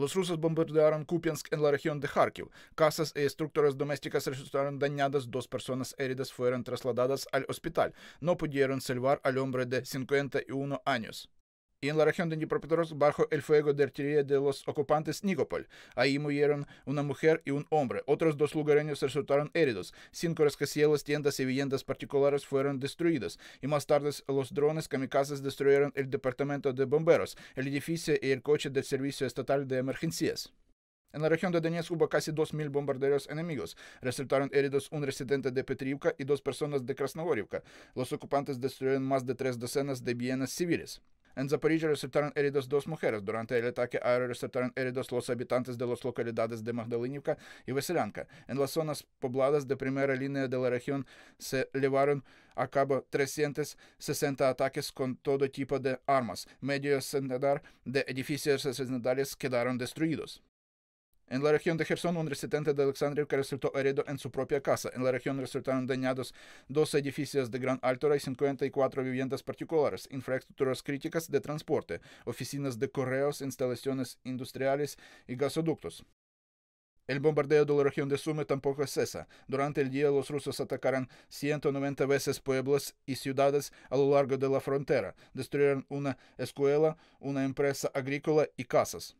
Los rusos bombardearon Kupiansk en la región de Kharkiv. Casas e estructuras domésticas resultaron dañadas, dos personas heridas fueron trasladadas al hospital. No pudieron salvar al hombre de 51 años. en la región de Dnipropetrovsk bajo el fuego de artillería de los ocupantes Nikopol. Ahí murieron una mujer y un hombre. Otros dos lugareños resultaron heridos. Cinco rascacielos, tiendas y viviendas particulares fueron destruidas. Y más tarde los drones kamikazes destruyeron el departamento de bomberos, el edificio y el coche del Servicio Estatal de Emergencias. En la región de Donetsk hubo casi 2.000 bombarderos enemigos. Resultaron heridos un residente de Petrivka y dos personas de Krasnogorivka. Los ocupantes destruyeron más de tres docenas de bienes civiles. En Zaporizhia, resultaron heridos dos mujeres. Durante el ataque aéreo resultaron heridos los habitantes de las localidades de Magdalinivka y Veselanka. En las zonas pobladas de primera línea de la región se llevaron a cabo 360 ataques con todo tipo de armas. Medio de edificios residenciales quedaron destruidos. En la región de Gerson, un residente de Alexandria resultó herido en su propia casa. En la región resultaron dañados dos edificios de gran altura y 54 viviendas particulares, infraestructuras críticas de transporte, oficinas de correos, instalaciones industriales y gasoductos. El bombardeo de la región de Sumy tampoco cesa. Durante el día los rusos atacaron 190 veces pueblos y ciudades a lo largo de la frontera, destruyeron una escuela, una empresa agrícola y casas.